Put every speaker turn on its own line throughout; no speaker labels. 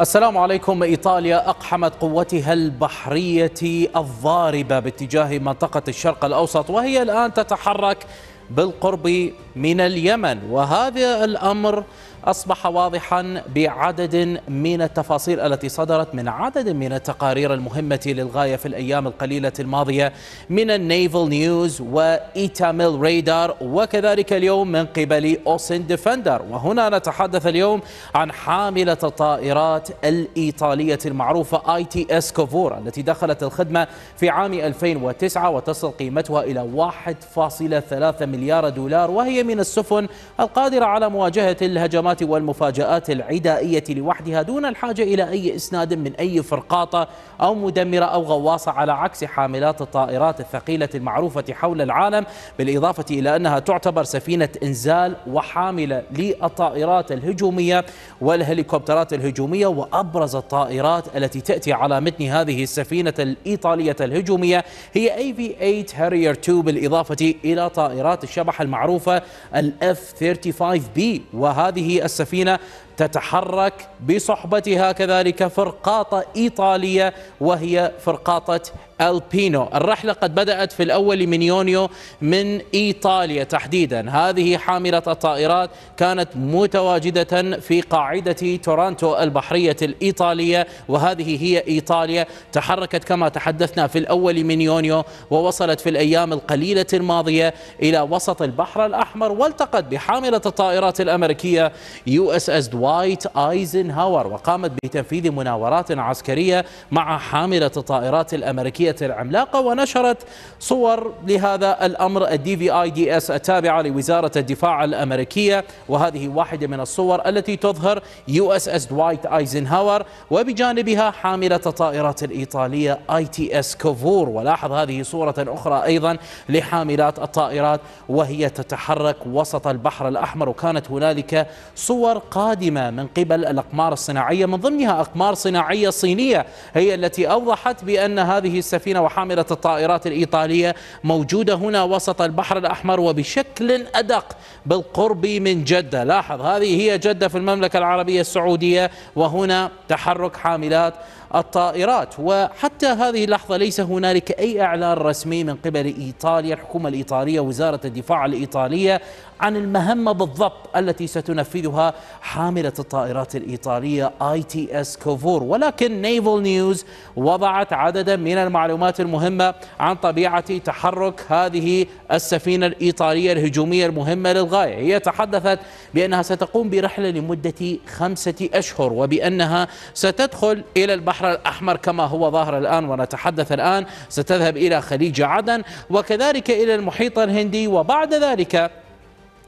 السلام عليكم إيطاليا أقحمت قوتها البحرية الضاربة باتجاه منطقة الشرق الأوسط وهي الآن تتحرك بالقرب من اليمن وهذا الأمر أصبح واضحا بعدد من التفاصيل التي صدرت من عدد من التقارير المهمة للغاية في الأيام القليلة الماضية من النيفل نيوز وإيتاميل ريدار وكذلك اليوم من قبل أوسن ديفندر وهنا نتحدث اليوم عن حاملة الطائرات الإيطالية المعروفة آي تي اس كوفور التي دخلت الخدمة في عام 2009 وتصل قيمتها إلى 1.3 مليون مليار دولار وهي من السفن القادرة على مواجهة الهجمات والمفاجآت العدائية لوحدها دون الحاجة إلى أي إسناد من أي فرقاطة أو مدمرة أو غواصة على عكس حاملات الطائرات الثقيلة المعروفة حول العالم بالإضافة إلى أنها تعتبر سفينة إنزال وحاملة للطائرات الهجومية والهليكوبترات الهجومية وأبرز الطائرات التي تأتي على متن هذه السفينة الإيطالية الهجومية هي AV-8 Harrier 2 بالإضافة إلى طائرات الشبح المعروفة الاف 35 بي وهذه السفينة تتحرك بصحبتها كذلك فرقاطة إيطالية وهي فرقاطة البينو الرحلة قد بدأت في الأول من يونيو من إيطاليا تحديدا هذه حاملة الطائرات كانت متواجدة في قاعدة تورانتو البحرية الإيطالية وهذه هي إيطاليا تحركت كما تحدثنا في الأول من يونيو ووصلت في الأيام القليلة الماضية إلى وسط البحر الأحمر والتقت بحاملة الطائرات الأمريكية يو اس اس وايت ايزنهاور وقامت بتنفيذ مناورات عسكرية مع حاملة الطائرات الأمريكية العملاقة ونشرت صور لهذا الأمر الدي في اي دي اس التابعة لوزارة الدفاع الأمريكية وهذه واحدة من الصور التي تظهر يو اس اس دوايت ايزنهاور وبجانبها حاملة الطائرات الإيطالية اي تي اس كوفور ولاحظ هذه صورة أخرى أيضا لحاملات الطائرات وهي تتحرك وسط البحر الأحمر وكانت هنالك صور قادمة من قبل الأقمار الصناعية من ضمنها أقمار صناعية صينية هي التي أوضحت بأن هذه السفينة وحاملة الطائرات الإيطالية موجودة هنا وسط البحر الأحمر وبشكل أدق بالقرب من جدة لاحظ هذه هي جدة في المملكة العربية السعودية وهنا تحرك حاملات الطائرات وحتى هذه اللحظة ليس هنالك أي إعلان رسمي من قبل إيطاليا الحكومة الإيطالية وزارة الدفاع الإيطالية عن المهمة بالضبط التي ستنفذها حاملة الطائرات الإيطالية آي تي اس كوفور ولكن نيفل نيوز وضعت عددا من المعلومات المهمة عن طبيعة تحرك هذه السفينة الإيطالية الهجومية المهمة للغاية هي تحدثت بأنها ستقوم برحلة لمدة خمسة أشهر وبأنها ستدخل إلى البحر الأحمر كما هو ظاهر الآن ونتحدث الآن ستذهب إلى خليج عدن وكذلك إلى المحيط الهندي وبعد ذلك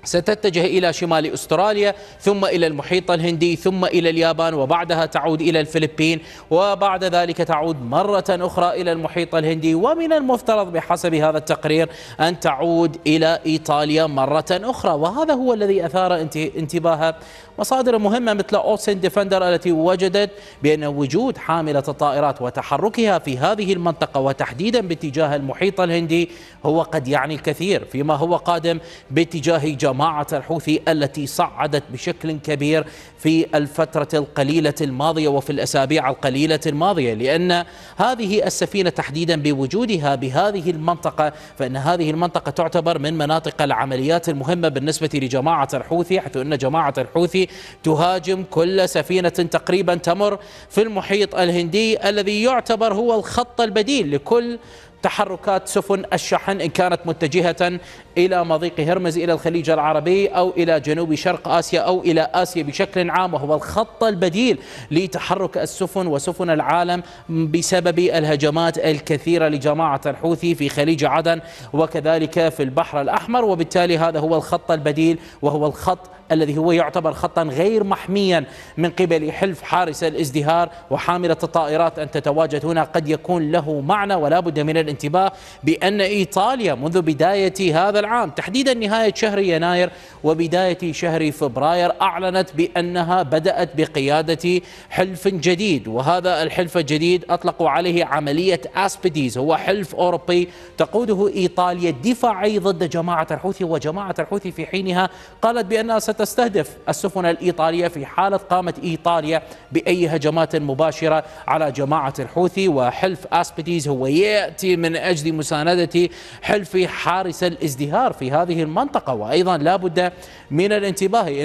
ستتجه إلى شمال أستراليا ثم إلى المحيط الهندي ثم إلى اليابان وبعدها تعود إلى الفلبين وبعد ذلك تعود مرة أخرى إلى المحيط الهندي ومن المفترض بحسب هذا التقرير أن تعود إلى إيطاليا مرة أخرى وهذا هو الذي أثار انتباه مصادر مهمة مثل أوسن ديفندر التي وجدت بأن وجود حاملة الطائرات وتحركها في هذه المنطقة وتحديدا باتجاه المحيط الهندي هو قد يعني الكثير فيما هو قادم باتجاه جماعة الحوثي التي صعدت بشكل كبير في الفترة القليلة الماضية وفي الأسابيع القليلة الماضية لأن هذه السفينة تحديدا بوجودها بهذه المنطقة فإن هذه المنطقة تعتبر من مناطق العمليات المهمة بالنسبة لجماعة الحوثي حيث أن جماعة الحوثي تهاجم كل سفينة تقريبا تمر في المحيط الهندي الذي يعتبر هو الخط البديل لكل تحركات سفن الشحن إن كانت متجهة إلى مضيق هرمز إلى الخليج العربي أو إلى جنوب شرق آسيا أو إلى آسيا بشكل عام وهو الخط البديل لتحرك السفن وسفن العالم بسبب الهجمات الكثيرة لجماعة الحوثي في خليج عدن وكذلك في البحر الأحمر وبالتالي هذا هو الخط البديل وهو الخط الذي هو يعتبر خطا غير محميا من قبل حلف حارس الازدهار وحاملة الطائرات أن تتواجد هنا قد يكون له معنى ولا بد من الانتباه بأن إيطاليا منذ بداية هذا العام تحديدا نهاية شهر يناير وبداية شهر فبراير أعلنت بأنها بدأت بقيادة حلف جديد وهذا الحلف الجديد أطلقوا عليه عملية أسبيديز هو حلف أوروبي تقوده إيطاليا الدفاعي ضد جماعة الحوثي وجماعة الحوثي في حينها قالت بأنها ست تستهدف السفن الإيطالية في حالة قامت إيطاليا بأي هجمات مباشرة على جماعة الحوثي وحلف أسبيديز هو يأتي من أجل مساندة حلف حارس الازدهار في هذه المنطقة وأيضا لا بد من الانتباه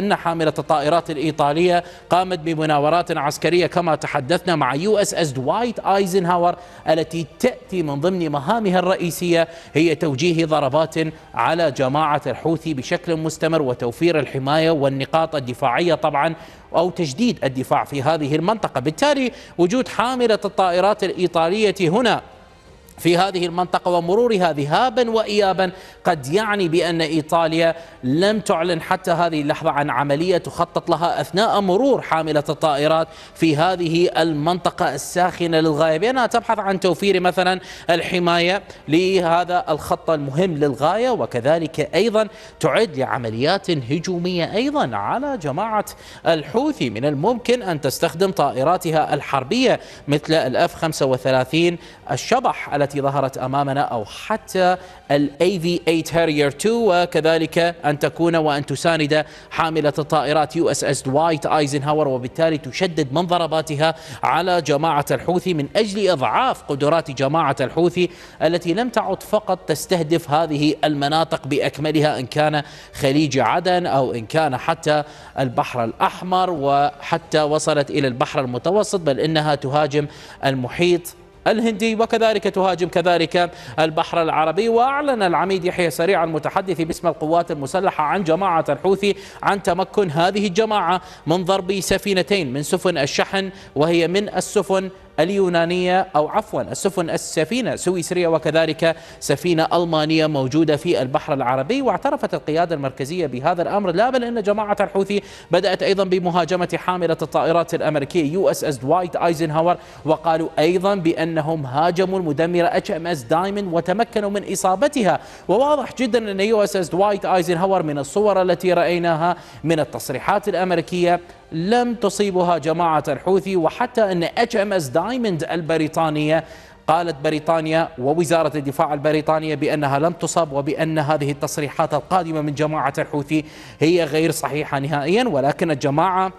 أن حاملة الطائرات الإيطالية قامت بمناورات عسكرية كما تحدثنا مع يو اس اس دوايت ايزنهاور التي تاتي من ضمن مهامها الرئيسيه هي توجيه ضربات على جماعه الحوثي بشكل مستمر وتوفير تطوير الحماية والنقاط الدفاعية طبعا أو تجديد الدفاع في هذه المنطقة بالتالي وجود حاملة الطائرات الإيطالية هنا في هذه المنطقة ومرورها ذهابا وإيابا قد يعني بأن إيطاليا لم تعلن حتى هذه اللحظة عن عملية تخطط لها أثناء مرور حاملة الطائرات في هذه المنطقة الساخنة للغاية بأنها تبحث عن توفير مثلا الحماية لهذا الخط المهم للغاية وكذلك أيضا تعد لعمليات هجومية أيضا على جماعة الحوثي من الممكن أن تستخدم طائراتها الحربية مثل الأف 35 الشبح التي التي ظهرت أمامنا أو حتى الاي في 8 هارير 2 وكذلك أن تكون وأن تساند حاملة الطائرات يو اس اس دوايت ايزنهاور وبالتالي تشدد من ضرباتها على جماعة الحوثي من أجل إضعاف قدرات جماعة الحوثي التي لم تعد فقط تستهدف هذه المناطق بأكملها إن كان خليج عدن أو إن كان حتى البحر الأحمر وحتى وصلت إلى البحر المتوسط بل إنها تهاجم المحيط الهندي وكذلك تهاجم كذلك البحر العربي وأعلن العميد يحيى سريع المتحدث باسم القوات المسلحة عن جماعة الحوثي عن تمكن هذه الجماعة من ضرب سفينتين من سفن الشحن وهي من السفن اليونانية أو عفوا السفن السفينة سويسرية وكذلك سفينة ألمانية موجودة في البحر العربي واعترفت القيادة المركزية بهذا الأمر لا بل أن جماعة الحوثي بدأت أيضا بمهاجمة حاملة الطائرات الأمريكية يو اس اس دوايت ايزنهاور وقالوا أيضا بأنهم هاجموا المدمرة اتش ام اس دايموند وتمكنوا من إصابتها وواضح جدا أن يو اس اس دوايت ايزنهاور من الصور التي رأيناها من التصريحات الأمريكية لم تصيبها جماعة الحوثي وحتى أن اتش ام اس دايموند البريطانية قالت بريطانيا ووزارة الدفاع البريطانية بأنها لم تصب وبأن هذه التصريحات القادمة من جماعة الحوثي هي غير صحيحة نهائيا ولكن الجماعة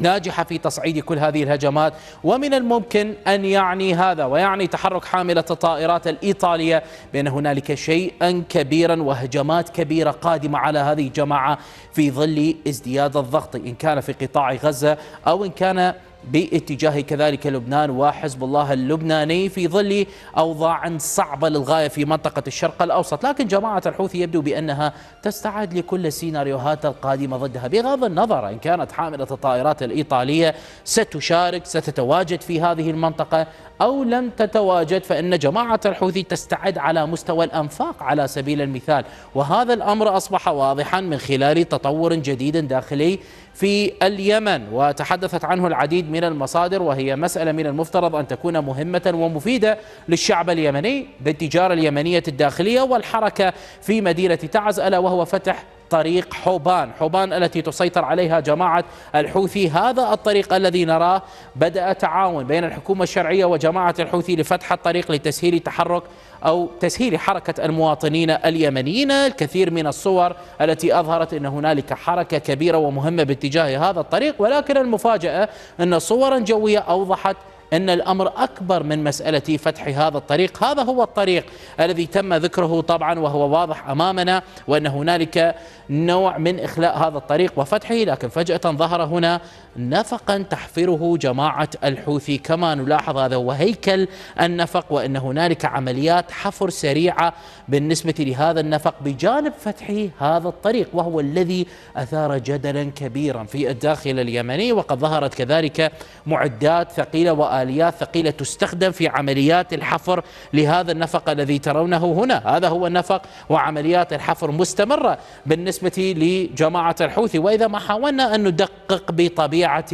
ناجحة في تصعيد كل هذه الهجمات ومن الممكن أن يعني هذا ويعني تحرك حاملة الطائرات الإيطالية بأن هنالك شيئا كبيرا وهجمات كبيرة قادمة على هذه الجماعة في ظل ازدياد الضغط إن كان في قطاع غزة أو إن كان باتجاه كذلك لبنان وحزب الله اللبناني في ظل أوضاع صعبة للغاية في منطقة الشرق الأوسط لكن جماعة الحوثي يبدو بأنها تستعد لكل السيناريوهات القادمة ضدها بغض النظر إن كانت حاملة الطائرات الإيطالية ستشارك ستتواجد في هذه المنطقة أو لم تتواجد فإن جماعة الحوثي تستعد على مستوى الأنفاق على سبيل المثال وهذا الأمر أصبح واضحا من خلال تطور جديد داخلي في اليمن وتحدثت عنه العديد من المصادر وهي مسألة من المفترض أن تكون مهمة ومفيدة للشعب اليمني بالتجارة اليمنية الداخلية والحركة في مدينة تعز ألا وهو فتح طريق حوبان حوبان التي تسيطر عليها جماعة الحوثي هذا الطريق الذي نراه بدأ تعاون بين الحكومة الشرعية وجماعة الحوثي لفتح الطريق لتسهيل تحرك أو تسهيل حركة المواطنين اليمنيين الكثير من الصور التي أظهرت أن هنالك حركة كبيرة ومهمة باتجاه هذا الطريق ولكن المفاجأة أن صورا جوية أوضحت أن الأمر أكبر من مسألة فتح هذا الطريق هذا هو الطريق الذي تم ذكره طبعا وهو واضح أمامنا وأن هنالك نوع من إخلاء هذا الطريق وفتحه لكن فجأة ظهر هنا نفقا تحفره جماعة الحوثي كما نلاحظ هذا هو هيكل النفق وأن هنالك عمليات حفر سريعة بالنسبة لهذا النفق بجانب فتح هذا الطريق وهو الذي أثار جدلا كبيرا في الداخل اليمني وقد ظهرت كذلك معدات ثقيلة وآلات آليات ثقيلة تستخدم في عمليات الحفر لهذا النفق الذي ترونه هنا هذا هو النفق وعمليات الحفر مستمرة بالنسبة لجماعة الحوثي وإذا ما حاولنا أن ندقق بطبيعة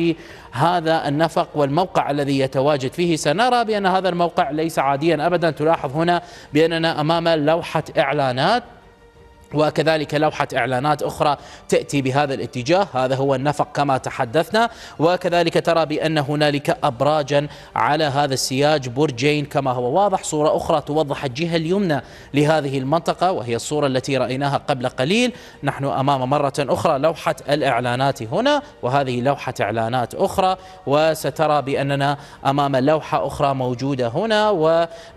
هذا النفق والموقع الذي يتواجد فيه سنرى بأن هذا الموقع ليس عاديا أبدا تلاحظ هنا بأننا أمام لوحة إعلانات وكذلك لوحة إعلانات أخرى تأتي بهذا الاتجاه هذا هو النفق كما تحدثنا وكذلك ترى بأن هنالك أبراجا على هذا السياج برجين كما هو واضح صورة أخرى توضح الجهة اليمنى لهذه المنطقة وهي الصورة التي رأيناها قبل قليل نحن أمام مرة أخرى لوحة الإعلانات هنا وهذه لوحة إعلانات أخرى وسترى بأننا أمام لوحة أخرى موجودة هنا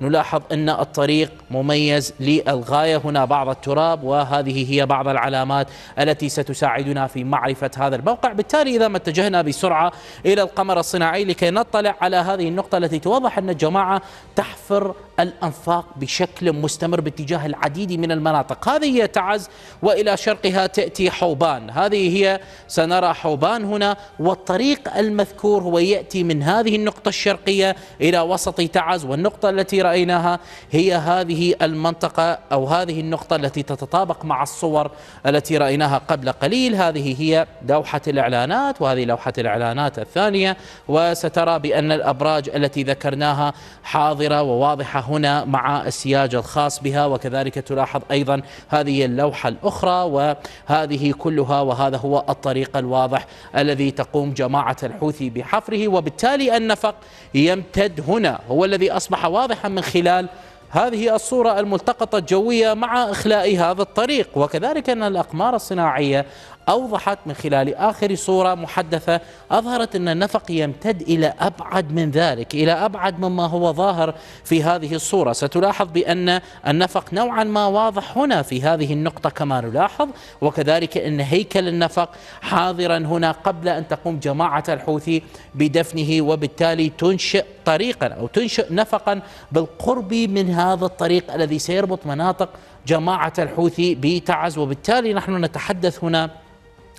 ونلاحظ أن الطريق مميز للغاية هنا بعض التراب وهذا هذه هي بعض العلامات التي ستساعدنا في معرفة هذا الموقع بالتالي إذا ما اتجهنا بسرعة إلى القمر الصناعي لكي نطلع على هذه النقطة التي توضح أن الجماعة تحفر الأنفاق بشكل مستمر باتجاه العديد من المناطق هذه هي تعز وإلى شرقها تأتي حوبان هذه هي سنرى حوبان هنا والطريق المذكور هو يأتي من هذه النقطة الشرقية إلى وسط تعز والنقطة التي رأيناها هي هذه المنطقة أو هذه النقطة التي تتطابق مع الصور التي رأيناها قبل قليل هذه هي لوحة الإعلانات وهذه لوحة الإعلانات الثانية وسترى بأن الأبراج التي ذكرناها حاضرة وواضحة هنا مع السياج الخاص بها وكذلك تلاحظ أيضا هذه اللوحة الأخرى وهذه كلها وهذا هو الطريق الواضح الذي تقوم جماعة الحوثي بحفره وبالتالي النفق يمتد هنا هو الذي أصبح واضحا من خلال هذه الصورة الملتقطة الجوية مع إخلاء هذا الطريق وكذلك أن الأقمار الصناعية أوضحت من خلال آخر صورة محدثة أظهرت أن النفق يمتد إلى أبعد من ذلك إلى أبعد مما هو ظاهر في هذه الصورة ستلاحظ بأن النفق نوعا ما واضح هنا في هذه النقطة كما نلاحظ وكذلك أن هيكل النفق حاضرا هنا قبل أن تقوم جماعة الحوثي بدفنه وبالتالي تنشئ طريقا أو تنشئ نفقا بالقرب من هذا الطريق الذي سيربط مناطق جماعة الحوثي بتعز وبالتالي نحن نتحدث هنا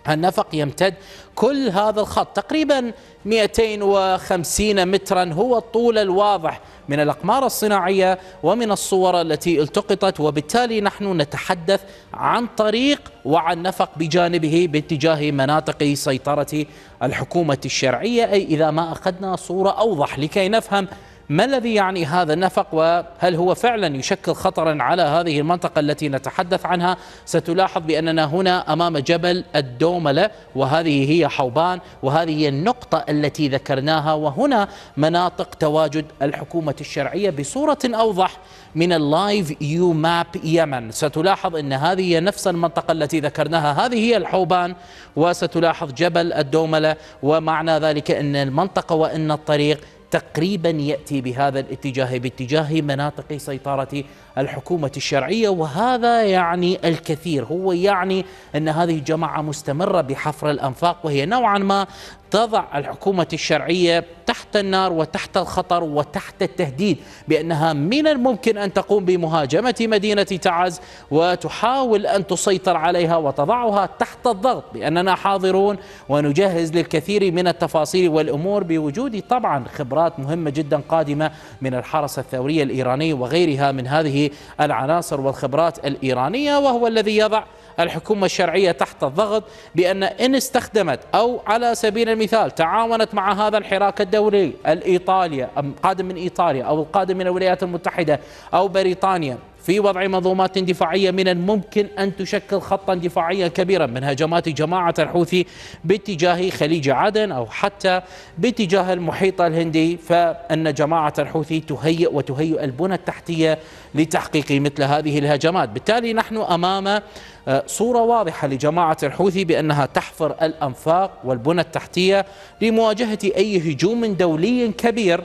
النفق يمتد كل هذا الخط تقريبا 250 مترا هو الطول الواضح من الأقمار الصناعية ومن الصور التي التقطت وبالتالي نحن نتحدث عن طريق وعن نفق بجانبه باتجاه مناطق سيطرة الحكومة الشرعية أي إذا ما أخذنا صورة أوضح لكي نفهم ما الذي يعني هذا النفق وهل هو فعلا يشكل خطرا على هذه المنطقة التي نتحدث عنها ستلاحظ بأننا هنا أمام جبل الدوملة وهذه هي حوبان وهذه هي النقطة التي ذكرناها وهنا مناطق تواجد الحكومة الشرعية بصورة أوضح من اللايف يو ماب يمن ستلاحظ أن هذه هي نفس المنطقة التي ذكرناها هذه هي الحوبان وستلاحظ جبل الدوملة ومعنى ذلك أن المنطقة وأن الطريق تقريبا ياتي بهذا الاتجاه باتجاه مناطق سيطره الحكومة الشرعية وهذا يعني الكثير هو يعني أن هذه الجماعة مستمرة بحفر الأنفاق وهي نوعا ما تضع الحكومة الشرعية تحت النار وتحت الخطر وتحت التهديد بأنها من الممكن أن تقوم بمهاجمة مدينة تعز وتحاول أن تسيطر عليها وتضعها تحت الضغط بأننا حاضرون ونجهز للكثير من التفاصيل والأمور بوجود طبعا خبرات مهمة جدا قادمة من الحرس الثوري الإيراني وغيرها من هذه العناصر والخبرات الإيرانية وهو الذي يضع الحكومة الشرعية تحت الضغط بأن إن استخدمت أو على سبيل المثال تعاونت مع هذا الحراك الدولي الإيطاليا القادم من إيطاليا أو القادم من الولايات المتحدة أو بريطانيا في وضع منظومات دفاعية من الممكن أن تشكل خطا دفاعيا كبيرا من هجمات جماعة الحوثي باتجاه خليج عدن أو حتى باتجاه المحيط الهندي فإن جماعة الحوثي تهيئ وتهيئ البنى التحتية لتحقيق مثل هذه الهجمات بالتالي نحن أمام آه، صورة واضحة لجماعة الحوثي بأنها تحفر الأنفاق والبنى التحتية لمواجهة أي هجوم دولي كبير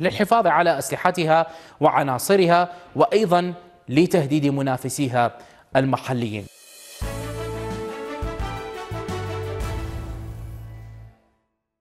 للحفاظ على أسلحتها وعناصرها وأيضا لتهديد منافسيها المحليين